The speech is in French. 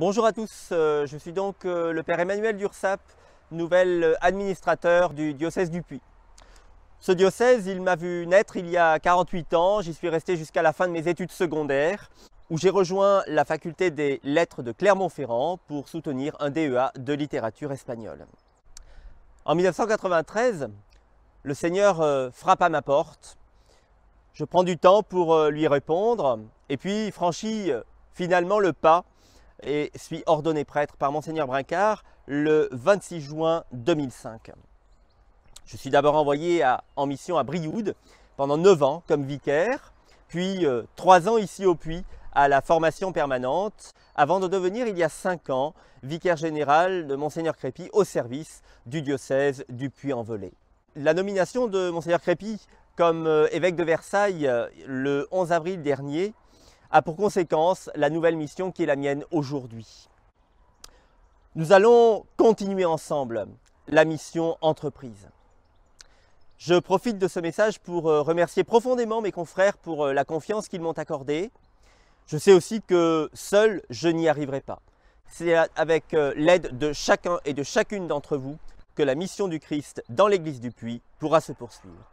Bonjour à tous, euh, je suis donc euh, le Père Emmanuel Dursap, nouvel euh, administrateur du diocèse du Puy. Ce diocèse, il m'a vu naître il y a 48 ans, j'y suis resté jusqu'à la fin de mes études secondaires, où j'ai rejoint la faculté des lettres de Clermont-Ferrand pour soutenir un DEA de littérature espagnole. En 1993, le Seigneur frappe à ma porte. Je prends du temps pour lui répondre et puis franchis finalement le pas et suis ordonné prêtre par Mgr Brincard le 26 juin 2005. Je suis d'abord envoyé en mission à Brioude pendant 9 ans comme vicaire, puis 3 euh, ans ici au Puy à la formation permanente, avant de devenir il y a 5 ans vicaire général de Mgr Crépy au service du diocèse du Puy-en-Velay. La nomination de Mgr Crépy comme euh, évêque de Versailles euh, le 11 avril dernier a pour conséquence la nouvelle mission qui est la mienne aujourd'hui. Nous allons continuer ensemble la mission entreprise. Je profite de ce message pour euh, remercier profondément mes confrères pour euh, la confiance qu'ils m'ont accordée. Je sais aussi que seul, je n'y arriverai pas. C'est avec euh, l'aide de chacun et de chacune d'entre vous que la mission du Christ dans l'Église du Puy pourra se poursuivre.